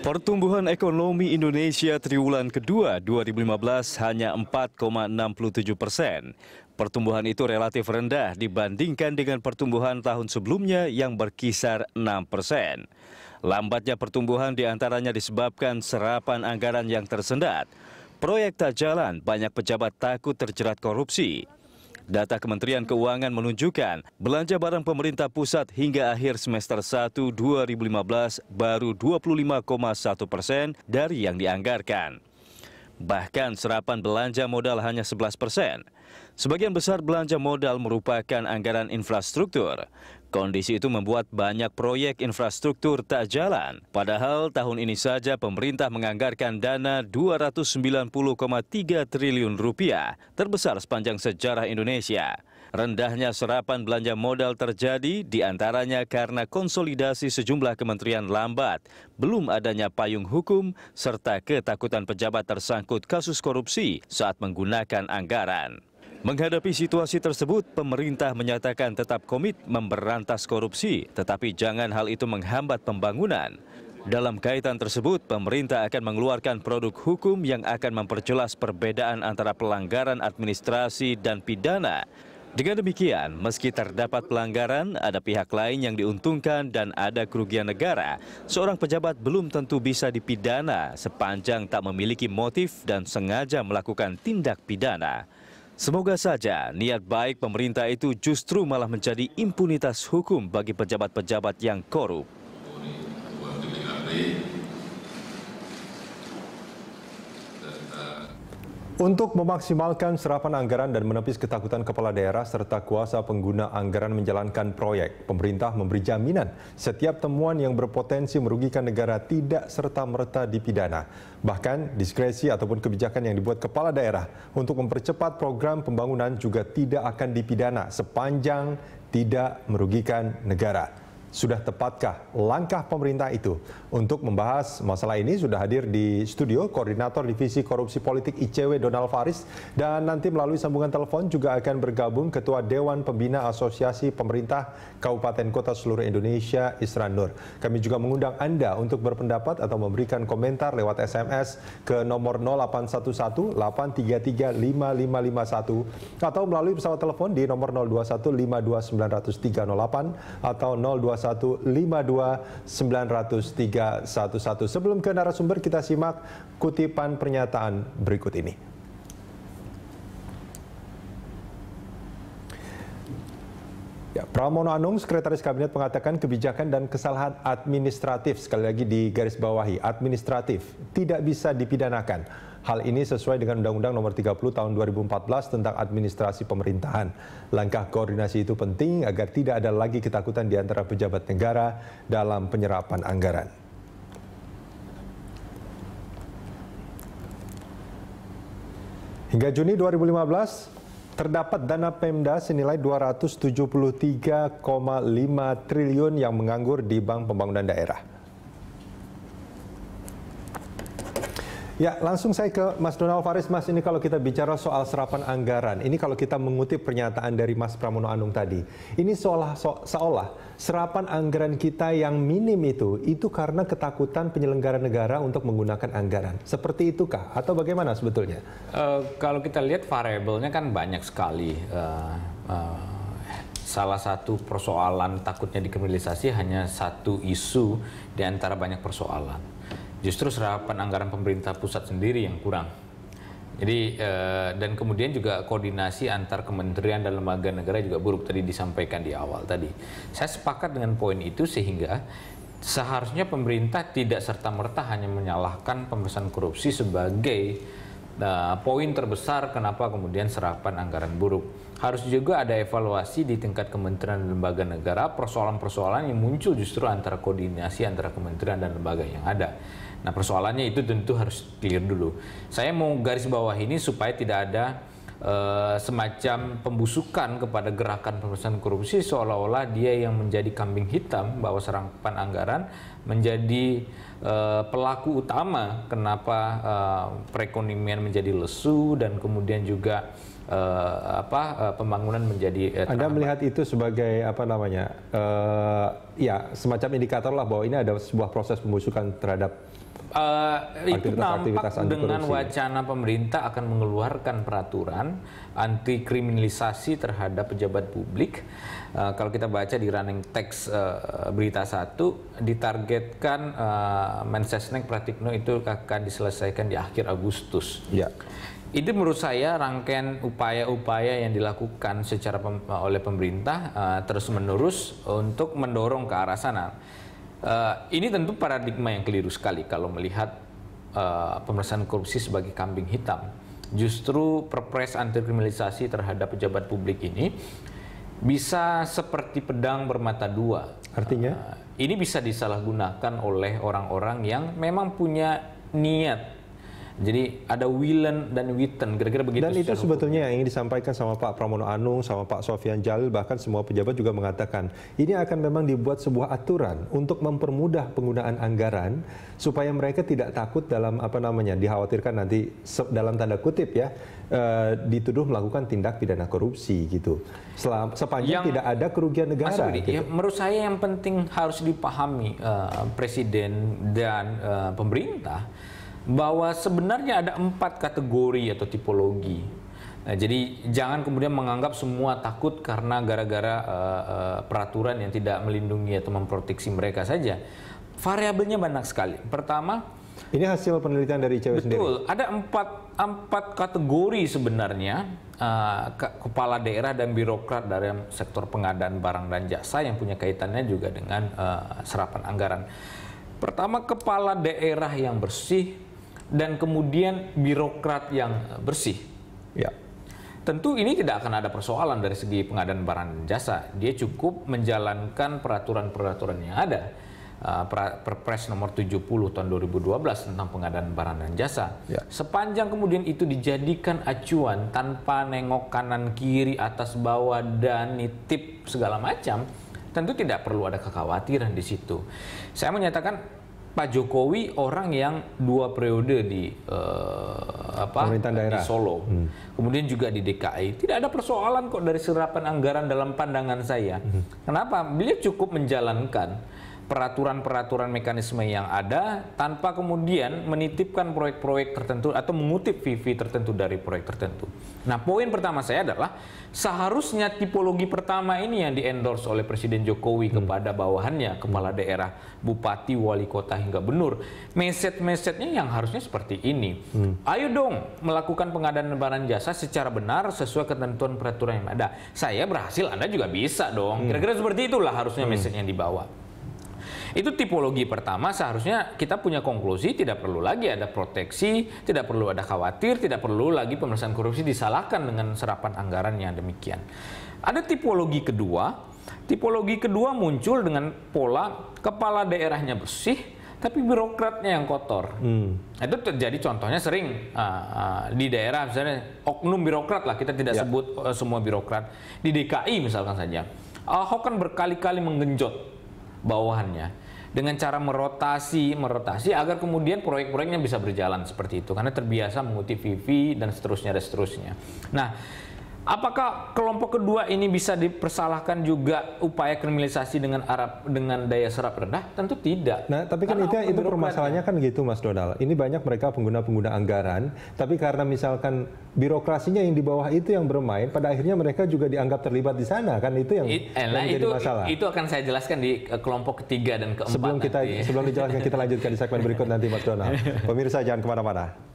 Pertumbuhan ekonomi Indonesia triwulan kedua 2015 hanya 4,67 persen. Pertumbuhan itu relatif rendah dibandingkan dengan pertumbuhan tahun sebelumnya yang berkisar 6 persen. Lambatnya pertumbuhan diantaranya disebabkan serapan anggaran yang tersendat. Proyek tak jalan, banyak pejabat takut terjerat korupsi. Data Kementerian Keuangan menunjukkan belanja barang pemerintah pusat hingga akhir semester 1 2015 baru 25,1 persen dari yang dianggarkan. Bahkan serapan belanja modal hanya 11 persen. Sebagian besar belanja modal merupakan anggaran infrastruktur. Kondisi itu membuat banyak proyek infrastruktur tak jalan. Padahal tahun ini saja pemerintah menganggarkan dana 290,3 triliun rupiah, terbesar sepanjang sejarah Indonesia. Rendahnya serapan belanja modal terjadi diantaranya karena konsolidasi sejumlah kementerian lambat, belum adanya payung hukum, serta ketakutan pejabat tersangkut kasus korupsi saat menggunakan anggaran. Menghadapi situasi tersebut, pemerintah menyatakan tetap komit memberantas korupsi, tetapi jangan hal itu menghambat pembangunan. Dalam kaitan tersebut, pemerintah akan mengeluarkan produk hukum yang akan memperjelas perbedaan antara pelanggaran administrasi dan pidana, dengan demikian, meski terdapat pelanggaran, ada pihak lain yang diuntungkan dan ada kerugian negara. Seorang pejabat belum tentu bisa dipidana sepanjang tak memiliki motif dan sengaja melakukan tindak pidana. Semoga saja niat baik pemerintah itu justru malah menjadi impunitas hukum bagi pejabat-pejabat yang korup. Untuk memaksimalkan serapan anggaran dan menepis ketakutan kepala daerah serta kuasa pengguna anggaran menjalankan proyek, pemerintah memberi jaminan setiap temuan yang berpotensi merugikan negara tidak serta-merta dipidana. Bahkan diskresi ataupun kebijakan yang dibuat kepala daerah untuk mempercepat program pembangunan juga tidak akan dipidana sepanjang tidak merugikan negara. Sudah tepatkah langkah pemerintah itu? Untuk membahas masalah ini sudah hadir di studio Koordinator Divisi Korupsi Politik ICW Donald Faris dan nanti melalui sambungan telepon juga akan bergabung Ketua Dewan Pembina Asosiasi Pemerintah Kabupaten Kota Seluruh Indonesia Isran Nur. Kami juga mengundang Anda untuk berpendapat atau memberikan komentar lewat SMS ke nomor 0811 833 atau melalui pesawat telepon di nomor 021 atau 021 903 11. Sebelum ke narasumber kita simak kutipan pernyataan berikut ini. Ya, Pramono Anung, Sekretaris Kabinet mengatakan kebijakan dan kesalahan administratif, sekali lagi di garis bawahi, administratif, tidak bisa dipidanakan Hal ini sesuai dengan Undang-Undang Nomor 30 Tahun 2014 tentang Administrasi Pemerintahan. Langkah koordinasi itu penting agar tidak ada lagi ketakutan di antara pejabat negara dalam penyerapan anggaran. Hingga Juni 2015, terdapat dana Pemda senilai 273,5 triliun yang menganggur di Bank Pembangunan Daerah. Ya, langsung saya ke Mas Donald Faris. Mas, ini kalau kita bicara soal serapan anggaran, ini kalau kita mengutip pernyataan dari Mas Pramono Anung tadi, ini seolah, so, seolah serapan anggaran kita yang minim itu, itu karena ketakutan penyelenggara negara untuk menggunakan anggaran. Seperti itukah? Atau bagaimana sebetulnya? Uh, kalau kita lihat variabelnya kan banyak sekali. Uh, uh salah satu persoalan takutnya dikriminalisasi hanya satu isu di antara banyak persoalan justru serapan anggaran pemerintah pusat sendiri yang kurang. Jadi eh, dan kemudian juga koordinasi antar kementerian dan lembaga negara juga buruk tadi disampaikan di awal tadi. Saya sepakat dengan poin itu sehingga seharusnya pemerintah tidak serta merta hanya menyalahkan pemerintahan korupsi sebagai Nah, poin terbesar kenapa kemudian serapan anggaran buruk. Harus juga ada evaluasi di tingkat kementerian dan lembaga negara persoalan-persoalan yang muncul justru antara koordinasi antara kementerian dan lembaga yang ada. Nah, persoalannya itu tentu harus clear dulu. Saya mau garis bawah ini supaya tidak ada Eh, semacam pembusukan kepada gerakan pemerintahan korupsi seolah-olah dia yang menjadi kambing hitam bahwa serangkapan anggaran menjadi uh, pelaku utama kenapa uh, perekonomian menjadi lesu dan kemudian juga uh, apa uh, pembangunan menjadi uh, Anda melihat itu sebagai apa namanya uh, ya semacam indikator lah bahwa ini ada sebuah proses pembusukan terhadap Uh, itu nampak dengan wacana pemerintah akan mengeluarkan peraturan anti kriminalisasi terhadap pejabat publik. Uh, kalau kita baca di running text uh, berita satu, ditargetkan uh, Mensesnek Pratikno itu akan diselesaikan di akhir Agustus. Ya. Itu menurut saya rangkaian upaya-upaya yang dilakukan secara pem oleh pemerintah uh, terus menerus untuk mendorong ke arah sana Eh, ini tentu paradigma yang keliru sekali kalau melihat uh, pemerintahan korupsi sebagai kambing hitam. Justru perpres anti kriminalisasi terhadap pejabat publik ini bisa seperti pedang bermata dua. Artinya? Uh, ini bisa disalahgunakan oleh orang-orang yang memang punya niat jadi ada Wilen dan Witten, kira-kira begitu. Dan itu sebetulnya hukum. yang ingin disampaikan sama Pak Pramono Anung, sama Pak Sofian Jalil, bahkan semua pejabat juga mengatakan, ini akan memang dibuat sebuah aturan untuk mempermudah penggunaan anggaran, supaya mereka tidak takut dalam apa namanya, dikhawatirkan nanti dalam tanda kutip ya, e, dituduh melakukan tindak pidana korupsi gitu. Selam, sepanjang yang, tidak ada kerugian negara. Mas Budi, gitu. ya, menurut saya yang penting harus dipahami e, Presiden dan e, pemerintah, bahwa sebenarnya ada empat kategori atau tipologi. Nah, jadi jangan kemudian menganggap semua takut karena gara-gara uh, uh, peraturan yang tidak melindungi atau memproteksi mereka saja. Variabelnya banyak sekali. Pertama, ini hasil penelitian dari ICW betul, sendiri. Betul, ada empat empat kategori sebenarnya uh, kepala daerah dan birokrat dari sektor pengadaan barang dan jasa yang punya kaitannya juga dengan uh, serapan anggaran. Pertama, kepala daerah yang bersih dan kemudian birokrat yang bersih. Ya. Tentu ini tidak akan ada persoalan dari segi pengadaan barang dan jasa. Dia cukup menjalankan peraturan-peraturan yang ada. Uh, Perpres nomor 70 tahun 2012 tentang pengadaan barang dan jasa. Ya. Sepanjang kemudian itu dijadikan acuan tanpa nengok kanan kiri atas bawah dan nitip segala macam, tentu tidak perlu ada kekhawatiran di situ. Saya menyatakan Pak Jokowi orang yang dua periode di uh, apa daerah. di Solo, hmm. kemudian juga di DKI. Tidak ada persoalan kok dari serapan anggaran dalam pandangan saya. Hmm. Kenapa? Beliau cukup menjalankan peraturan-peraturan mekanisme yang ada tanpa kemudian menitipkan proyek-proyek tertentu atau mengutip VV tertentu dari proyek tertentu. Nah, poin pertama saya adalah seharusnya tipologi pertama ini yang diendorse oleh Presiden Jokowi hmm. kepada bawahannya, kepala daerah, bupati, wali kota hingga benur. Meset-mesetnya yang harusnya seperti ini. Hmm. Ayo dong melakukan pengadaan barang jasa secara benar sesuai ketentuan peraturan yang ada. Saya berhasil, Anda juga bisa dong. Hmm. Kira-kira hmm. seperti itulah harusnya hmm. message yang dibawa. Itu tipologi pertama seharusnya kita punya konklusi tidak perlu lagi ada proteksi, tidak perlu ada khawatir, tidak perlu lagi pemerintahan korupsi disalahkan dengan serapan anggaran yang demikian. Ada tipologi kedua, tipologi kedua muncul dengan pola kepala daerahnya bersih, tapi birokratnya yang kotor. Hmm. Itu terjadi contohnya sering uh, uh, di daerah misalnya oknum birokrat lah kita tidak ya. sebut uh, semua birokrat di DKI misalkan saja. Ahok kan berkali-kali menggenjot bawahannya dengan cara merotasi merotasi agar kemudian proyek-proyeknya bisa berjalan seperti itu karena terbiasa mengutip Vivi dan seterusnya dan seterusnya. Nah, Apakah kelompok kedua ini bisa dipersalahkan juga upaya kriminalisasi dengan Arab dengan daya serap rendah? Tentu tidak. Nah, tapi kan karena itu itu permasalahannya kan gitu, Mas Donald. Ini banyak mereka pengguna-pengguna anggaran, tapi karena misalkan birokrasinya yang di bawah itu yang bermain, pada akhirnya mereka juga dianggap terlibat di sana, kan itu yang, It, eh, yang nah, jadi itu, masalah. Itu akan saya jelaskan di eh, kelompok ketiga dan keempat. Sebelum kita nanti. sebelum dijelaskan kita lanjutkan di segmen berikut nanti, Mas Donald. Pemirsa jangan kemana-mana.